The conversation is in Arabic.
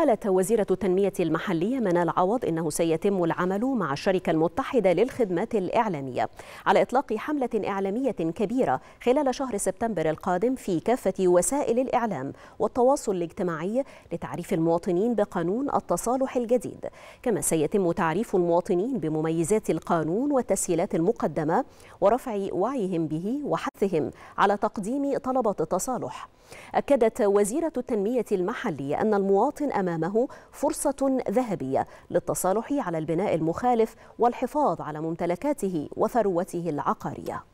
قالت وزيرة التنمية المحلية منال عوض إنه سيتم العمل مع الشركة المتحدة للخدمات الإعلامية على إطلاق حملة إعلامية كبيرة خلال شهر سبتمبر القادم في كافة وسائل الإعلام والتواصل الاجتماعي لتعريف المواطنين بقانون التصالح الجديد كما سيتم تعريف المواطنين بمميزات القانون والتسهيلات المقدمة ورفع وعيهم به وحثهم على تقديم طلبات التصالح أكدت وزيرة التنمية المحلية أن المواطن أمام أمامه فرصة ذهبية للتصالح على البناء المخالف والحفاظ على ممتلكاته وثروته العقارية